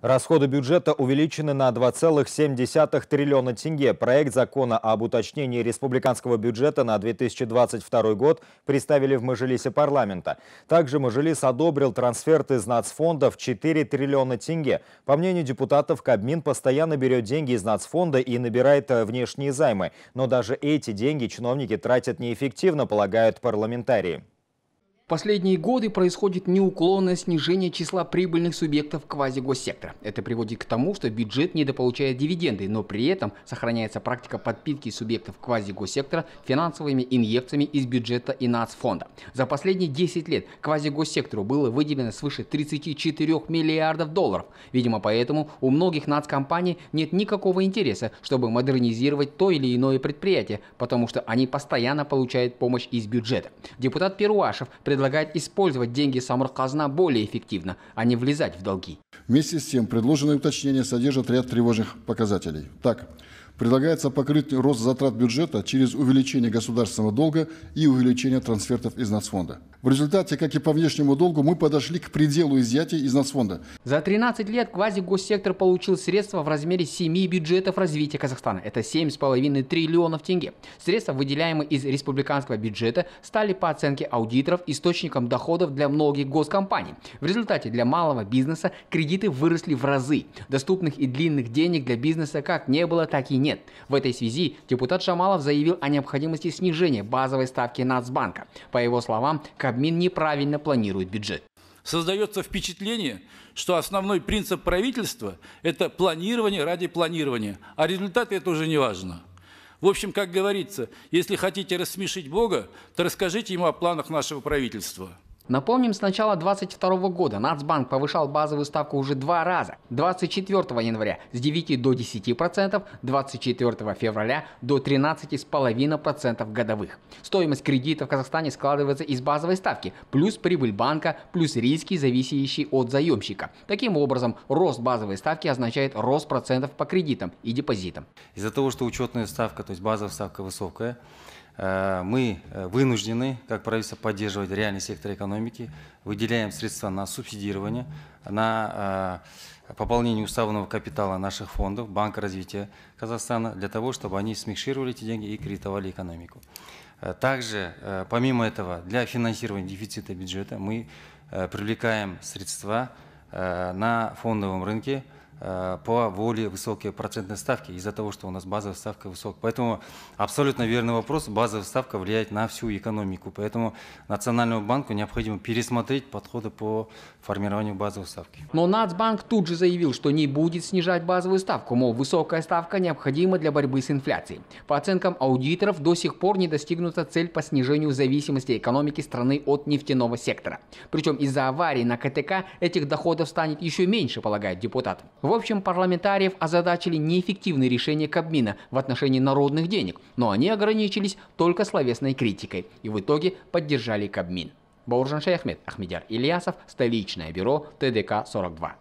Расходы бюджета увеличены на 2,7 триллиона тенге. Проект закона об уточнении республиканского бюджета на 2022 год представили в Мажилисе парламента. Также Мажилис одобрил трансферт из нацфонда в 4 триллиона тенге. По мнению депутатов, Кабмин постоянно берет деньги из нацфонда и набирает э, внешние займы. Но даже эти деньги чиновники тратят неэффективно, полагают парламентарии последние годы происходит неуклонное снижение числа прибыльных субъектов квазигоссектора. Это приводит к тому, что бюджет недополучает дивиденды, но при этом сохраняется практика подпитки субъектов квазигоссектора финансовыми инъекциями из бюджета и нацфонда. За последние 10 лет квазигоссектору было выделено свыше 34 миллиардов долларов. Видимо, поэтому у многих нацкомпаний нет никакого интереса, чтобы модернизировать то или иное предприятие, потому что они постоянно получают помощь из бюджета. Депутат Перуашев предлагает предлагает использовать деньги Самрказна более эффективно, а не влезать в долги. Вместе с тем, предложенные уточнения содержат ряд тревожных показателей. Так, Предлагается покрыть рост затрат бюджета через увеличение государственного долга и увеличение трансфертов из нацфонда. В результате, как и по внешнему долгу, мы подошли к пределу изъятия из нацфонда. За 13 лет квазигоссектор получил средства в размере 7 бюджетов развития Казахстана. Это 7,5 триллионов тенге. Средства, выделяемые из республиканского бюджета, стали по оценке аудиторов источником доходов для многих госкомпаний. В результате для малого бизнеса кредиты выросли в разы. Доступных и длинных денег для бизнеса как не было, так и не нет. В этой связи депутат Шамалов заявил о необходимости снижения базовой ставки Нацбанка. По его словам, Кабмин неправильно планирует бюджет. Создается впечатление, что основной принцип правительства – это планирование ради планирования, а результаты – это уже не важно. В общем, как говорится, если хотите рассмешить Бога, то расскажите ему о планах нашего правительства. Напомним, с начала 2022 года Нацбанк повышал базовую ставку уже два раза. 24 января с 9 до 10%, 24 февраля до 13,5% годовых. Стоимость кредита в Казахстане складывается из базовой ставки, плюс прибыль банка, плюс риски, зависящие от заемщика. Таким образом, рост базовой ставки означает рост процентов по кредитам и депозитам. Из-за того, что учетная ставка, то есть базовая ставка высокая, Э, мы э, вынуждены, как правительство, поддерживать реальный сектор экономики, выделяем средства на субсидирование, на э, пополнение уставного капитала наших фондов, Банка развития Казахстана, для того, чтобы они смикшировали эти деньги и кредитовали экономику. Также, помимо этого, для финансирования дефицита бюджета мы привлекаем средства на фондовом рынке – Э, по воле высокие процентные ставки из-за того, что у нас базовая ставка высокая. Поэтому абсолютно верный вопрос. Базовая ставка влияет на всю экономику. Поэтому Национальному банку необходимо пересмотреть подходы по формированию базовой ставки. Но Нацбанк тут же заявил, что не будет снижать базовую ставку. Мол, высокая ставка необходима для борьбы с инфляцией. По оценкам аудиторов, до сих пор не достигнута цель по снижению зависимости экономики страны от нефтяного сектора. Причем из-за аварии на КТК этих доходов станет еще меньше, полагает депутат. В общем, парламентариев озадачили неэффективные решения Кабмина в отношении народных денег, но они ограничились только словесной критикой и в итоге поддержали Кабмин. Бауржан Шейхмед, Ахмедяр Ильясов, столичное бюро ТДК 42.